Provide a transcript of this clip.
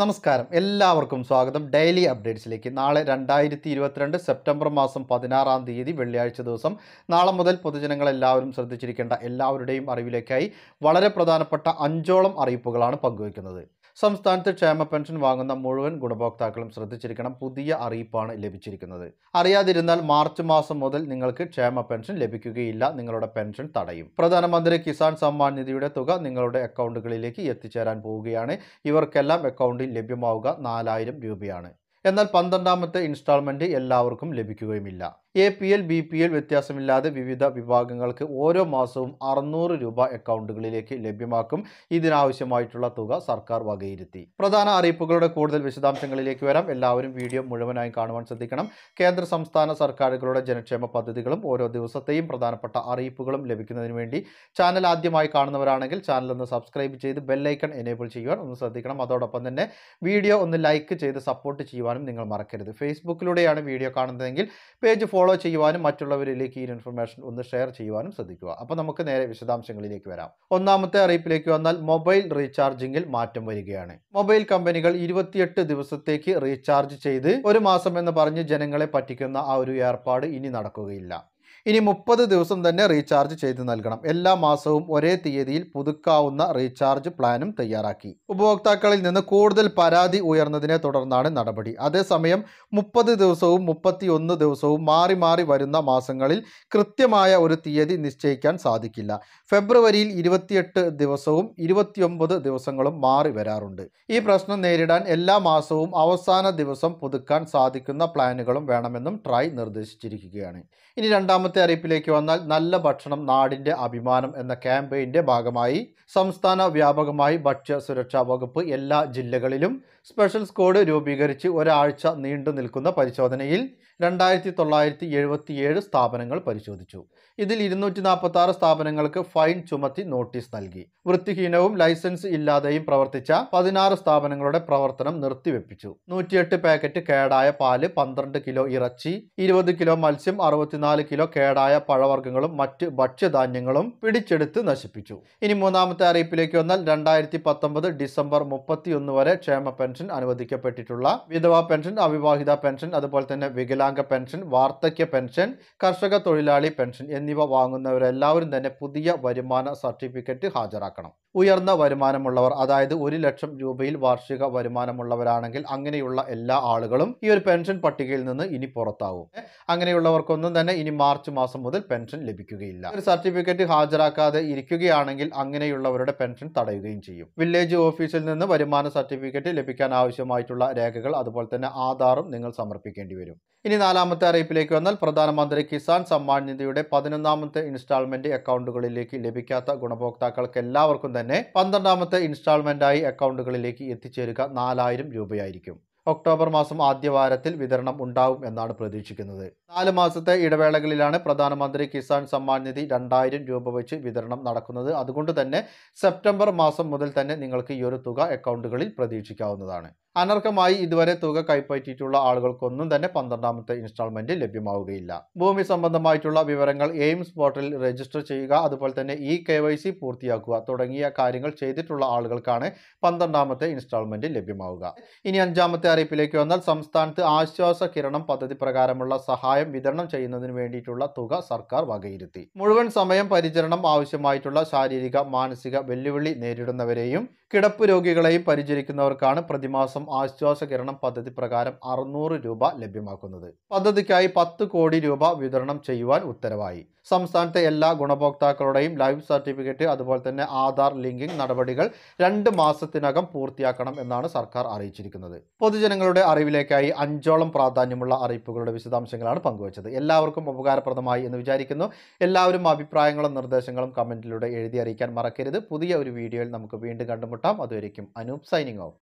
നമസ്കാരം എല്ലാവർക്കും സ്വാഗതം ഡെയിലി അപ്ഡേറ്റ്സിലേക്ക് നാളെ രണ്ടായിരത്തി ഇരുപത്തിരണ്ട് സെപ്റ്റംബർ മാസം പതിനാറാം തീയതി വെള്ളിയാഴ്ച ദിവസം നാളെ മുതൽ പൊതുജനങ്ങൾ എല്ലാവരും ശ്രദ്ധിച്ചിരിക്കേണ്ട എല്ലാവരുടെയും അറിവിലേക്കായി വളരെ പ്രധാനപ്പെട്ട അഞ്ചോളം അറിയിപ്പുകളാണ് പങ്കുവയ്ക്കുന്നത് സംസ്ഥാനത്ത് ക്ഷേമ പെൻഷൻ വാങ്ങുന്ന മുഴുവൻ ഗുണഭോക്താക്കളും ശ്രദ്ധിച്ചിരിക്കണം പുതിയ അറിയിപ്പാണ് ലഭിച്ചിരിക്കുന്നത് അറിയാതിരുന്നാൽ മാർച്ച് മാസം മുതൽ നിങ്ങൾക്ക് ക്ഷേമ പെൻഷൻ ലഭിക്കുകയില്ല നിങ്ങളുടെ പെൻഷൻ തടയും പ്രധാനമന്ത്രി കിസാൻ സമ്മാൻ നിധിയുടെ തുക നിങ്ങളുടെ അക്കൗണ്ടുകളിലേക്ക് എത്തിച്ചേരാൻ പോവുകയാണ് ഇവർക്കെല്ലാം അക്കൗണ്ടിൽ ലഭ്യമാവുക നാലായിരം രൂപയാണ് എന്നാൽ പന്ത്രണ്ടാമത്തെ ഇൻസ്റ്റാൾമെൻറ്റ് എല്ലാവർക്കും ലഭിക്കുകയുമില്ല A P L B P L വ്യത്യാസമില്ലാതെ വിവിധ വിഭാഗങ്ങൾക്ക് ഓരോ മാസവും അറുന്നൂറ് രൂപ അക്കൗണ്ടുകളിലേക്ക് ലഭ്യമാക്കും ഇതിനാവശ്യമായിട്ടുള്ള തുക സർക്കാർ വകയിരുത്തി പ്രധാന അറിയിപ്പുകളുടെ കൂടുതൽ വിശദാംശങ്ങളിലേക്ക് വരാം എല്ലാവരും വീഡിയോ മുഴുവനായി കാണുവാൻ ശ്രദ്ധിക്കണം കേന്ദ്ര സംസ്ഥാന സർക്കാരുകളുടെ ജനക്ഷേമ പദ്ധതികളും ഓരോ ദിവസത്തെയും പ്രധാനപ്പെട്ട അറിയിപ്പുകളും ലഭിക്കുന്നതിന് വേണ്ടി ചാനൽ ആദ്യമായി കാണുന്നവരാണെങ്കിൽ ചാനൽ ഒന്ന് സബ്സ്ക്രൈബ് ചെയ്ത് ബെല്ലൈക്കൺ എനേബിൾ ചെയ്യുവാൻ ഒന്ന് ശ്രദ്ധിക്കണം അതോടൊപ്പം തന്നെ വീഡിയോ ഒന്ന് ലൈക്ക് ചെയ്ത് സപ്പോർട്ട് ചെയ്യുവാനും നിങ്ങൾ മറക്കരുത് ഫേസ്ബുക്കിലൂടെയാണ് വീഡിയോ കാണുന്നതെങ്കിൽ പേജ് ഫോളോ ചെയ്യുവാനും മറ്റുള്ളവരിലേക്ക് ഈ ഇൻഫർമേഷൻ ഒന്ന് ഷെയർ ചെയ്യുവാനും ശ്രദ്ധിക്കുക അപ്പോൾ നമുക്ക് നേരെ വിശദാംശങ്ങളിലേക്ക് വരാം ഒന്നാമത്തെ അറിയിപ്പിലേക്ക് വന്നാൽ മൊബൈൽ റീചാർജിങ്ങിൽ മാറ്റം വരികയാണ് മൊബൈൽ കമ്പനികൾ ഇരുപത്തിയെട്ട് ദിവസത്തേക്ക് റീചാർജ് ചെയ്ത് ഒരു മാസം എന്ന് പറഞ്ഞ് ജനങ്ങളെ പറ്റിക്കുന്ന ആ ഒരു ഏർപ്പാട് ഇനി നടക്കുകയില്ല ഇനി മുപ്പത് ദിവസം തന്നെ റീചാർജ് ചെയ്ത് നൽകണം എല്ലാ മാസവും ഒരേ തീയതിയിൽ പുതുക്കാവുന്ന റീചാർജ് പ്ലാനും തയ്യാറാക്കി ഉപഭോക്താക്കളിൽ നിന്ന് കൂടുതൽ പരാതി ഉയർന്നതിനെ തുടർന്നാണ് നടപടി അതേസമയം മുപ്പത് ദിവസവും മുപ്പത്തിയൊന്ന് ദിവസവും മാറി മാറി വരുന്ന മാസങ്ങളിൽ കൃത്യമായ ഒരു തീയതി നിശ്ചയിക്കാൻ സാധിക്കില്ല ഫെബ്രുവരിയിൽ ഇരുപത്തിയെട്ട് ദിവസവും ഇരുപത്തിയൊമ്പത് ദിവസങ്ങളും മാറി വരാറുണ്ട് ഈ പ്രശ്നം നേരിടാൻ എല്ലാ മാസവും അവസാന ദിവസം പുതുക്കാൻ സാധിക്കുന്ന പ്ലാനുകളും വേണമെന്നും ട്രായ് നിർദ്ദേശിച്ചിരിക്കുകയാണ് ഇനി രണ്ടാമത്തെ രണ്ടാമത്തെ അറിയിപ്പിലേക്ക് വന്നാൽ നല്ല ഭക്ഷണം നാടിൻ്റെ അഭിമാനം എന്ന ക്യാമ്പയിൻ്റെ ഭാഗമായി സംസ്ഥാന വ്യാപകമായി ഭക്ഷ്യ സുരക്ഷാ വകുപ്പ് എല്ലാ ജില്ലകളിലും സ്പെഷ്യൽ സ്ക്വാഡ് രൂപീകരിച്ച് ഒരാഴ്ച നീണ്ടു നിൽക്കുന്ന പരിശോധനയിൽ രണ്ടായിരത്തി തൊള്ളായിരത്തി എഴുപത്തിയേഴ് സ്ഥാപനങ്ങൾ പരിശോധിച്ചു ഇതിൽ ഇരുന്നൂറ്റി നാൽപ്പത്തി ആറ് സ്ഥാപനങ്ങൾക്ക് ഫൈൻ ചുമത്തി നോട്ടീസ് നൽകി വൃത്തിഹീനവും ലൈസൻസ് ഇല്ലാതെയും പ്രവർത്തിച്ച പതിനാറ് സ്ഥാപനങ്ങളുടെ പ്രവർത്തനം നിർത്തിവെപ്പിച്ചു നൂറ്റിയെട്ട് പാക്കറ്റ് കേടായ പാല് പന്ത്രണ്ട് കിലോ ഇറച്ചി ഇരുപത് കിലോ മത്സ്യം അറുപത്തിനാല് കിലോ കേടായ പഴവർഗ്ഗങ്ങളും മറ്റ് ഭക്ഷ്യധാന്യങ്ങളും പിടിച്ചെടുത്ത് നശിപ്പിച്ചു ഇനി മൂന്നാമത്തെ അറിയിപ്പിലേക്ക് വന്നാൽ രണ്ടായിരത്തി പത്തൊമ്പത് ഡിസംബർ മുപ്പത്തിയൊന്ന് വരെ ക്ഷേമ പെൻഷൻ അനുവദിക്കപ്പെട്ടിട്ടുള്ള വിധവാ പെൻഷൻ അവിവാഹിത പെൻഷൻ അതുപോലെ തന്നെ വികലാംഗ പെൻഷൻ വാർദ്ധക്യ പെൻഷൻ കർഷക തൊഴിലാളി പെൻഷൻ എന്നിവ വാങ്ങുന്നവരെല്ലാവരും തന്നെ പുതിയ വരുമാന സർട്ടിഫിക്കറ്റ് ഹാജരാക്കണം ഉയർന്ന വരുമാനമുള്ളവർ അതായത് ഒരു ലക്ഷം രൂപയിൽ വാർഷിക വരുമാനമുള്ളവരാണെങ്കിൽ അങ്ങനെയുള്ള എല്ലാ ആളുകളും ഈ ഒരു പെൻഷൻ പട്ടികയിൽ നിന്ന് ഇനി പുറത്താകും അങ്ങനെയുള്ളവർക്കൊന്നും തന്നെ ഇനി മാർച്ച് മാർച്ച് മാസം മുതൽ പെൻഷൻ ലഭിക്കുകയില്ല ഒരു സർട്ടിഫിക്കറ്റ് ഹാജരാക്കാതെ ഇരിക്കുകയാണെങ്കിൽ അങ്ങനെയുള്ളവരുടെ പെൻഷൻ തടയുകയും ചെയ്യും വില്ലേജ് ഓഫീസിൽ നിന്ന് വരുമാന സർട്ടിഫിക്കറ്റ് ലഭിക്കാൻ ആവശ്യമായിട്ടുള്ള രേഖകൾ അതുപോലെ തന്നെ ആധാറും നിങ്ങൾ സമർപ്പിക്കേണ്ടി വരും ഇനി നാലാമത്തെ അറിയിപ്പിലേക്ക് വന്നാൽ പ്രധാനമന്ത്രി കിസാൻ സമ്മാൻ നിധിയുടെ പതിനൊന്നാമത്തെ ഇൻസ്റ്റാൾമെന്റ് അക്കൗണ്ടുകളിലേക്ക് ലഭിക്കാത്ത ഗുണഭോക്താക്കൾക്ക് എല്ലാവർക്കും തന്നെ പന്ത്രണ്ടാമത്തെ ഇൻസ്റ്റാൾമെന്റായി അക്കൗണ്ടുകളിലേക്ക് എത്തിച്ചേരുക നാലായിരം രൂപയായിരിക്കും ഒക്ടോബർ മാസം ആദ്യവാരത്തിൽ വിതരണം ഉണ്ടാവും എന്നാണ് പ്രതീക്ഷിക്കുന്നത് നാല് മാസത്തെ ഇടവേളകളിലാണ് പ്രധാനമന്ത്രി കിസാൻ സമ്മാൻ നിധി രണ്ടായിരം രൂപ വെച്ച് വിതരണം നടക്കുന്നത് അതുകൊണ്ട് തന്നെ സെപ്റ്റംബർ മാസം മുതൽ തന്നെ നിങ്ങൾക്ക് ഈ ഒരു തുക അക്കൗണ്ടുകളിൽ പ്രതീക്ഷിക്കാവുന്നതാണ് അനർഹമായി ഇതുവരെ തുക കൈപ്പറ്റിയിട്ടുള്ള ആളുകൾക്കൊന്നും തന്നെ പന്ത്രണ്ടാമത്തെ ഇൻസ്റ്റാൾമെന്റ് ലഭ്യമാവുകയില്ല ഭൂമി സംബന്ധമായിട്ടുള്ള വിവരങ്ങൾ എയിംസ് പോർട്ടലിൽ രജിസ്റ്റർ ചെയ്യുക അതുപോലെ തന്നെ ഇ കെ വൈ സി പൂർത്തിയാക്കുക തുടങ്ങിയ കാര്യങ്ങൾ ചെയ്തിട്ടുള്ള ആളുകൾക്കാണ് പന്ത്രണ്ടാമത്തെ ഇൻസ്റ്റാൾമെന്റ് ലഭ്യമാവുക ഇനി അഞ്ചാമത്തെ അറിയിപ്പിലേക്ക് വന്നാൽ സംസ്ഥാനത്ത് ആശ്വാസ കിരണം പദ്ധതി പ്രകാരമുള്ള സഹായം വിതരണം ചെയ്യുന്നതിന് വേണ്ടിയിട്ടുള്ള തുക സർക്കാർ വകയിരുത്തി മുഴുവൻ സമയം പരിചരണം ആവശ്യമായിട്ടുള്ള ശാരീരിക മാനസിക വെല്ലുവിളി നേരിടുന്നവരെയും കിടപ്പ് രോഗികളെയും പരിചരിക്കുന്നവർക്കാണ് പ്രതിമാസം ആശ്വാസ കിരണം പദ്ധതി പ്രകാരം അറുന്നൂറ് രൂപ ലഭ്യമാക്കുന്നത് പദ്ധതിക്കായി പത്ത് കോടി രൂപ വിതരണം ചെയ്യുവാൻ ഉത്തരവായി സംസ്ഥാനത്തെ എല്ലാ ഗുണഭോക്താക്കളുടെയും ലൈഫ് സർട്ടിഫിക്കറ്റ് അതുപോലെ തന്നെ ആധാർ ലിങ്കിംഗ് നടപടികൾ രണ്ട് മാസത്തിനകം പൂർത്തിയാക്കണം എന്നാണ് സർക്കാർ അറിയിച്ചിരിക്കുന്നത് പൊതുജനങ്ങളുടെ അറിവിലേക്കായി അഞ്ചോളം പ്രാധാന്യമുള്ള അറിയിപ്പുകളുടെ വിശദാംശങ്ങളാണ് പങ്കുവച്ചത് എല്ലാവർക്കും ഉപകാരപ്രദമായി എന്ന് വിചാരിക്കുന്നു എല്ലാവരും അഭിപ്രായങ്ങളും നിർദ്ദേശങ്ങളും കമൻറ്റിലൂടെ എഴുതി അറിയിക്കാൻ മറക്കരുത് പുതിയ ഒരു വീഡിയോയിൽ നമുക്ക് വീണ്ടും കണ്ടുമുട്ടാം അതുവരേക്കും അനൂപ് സൈനിങ് ഓഫ്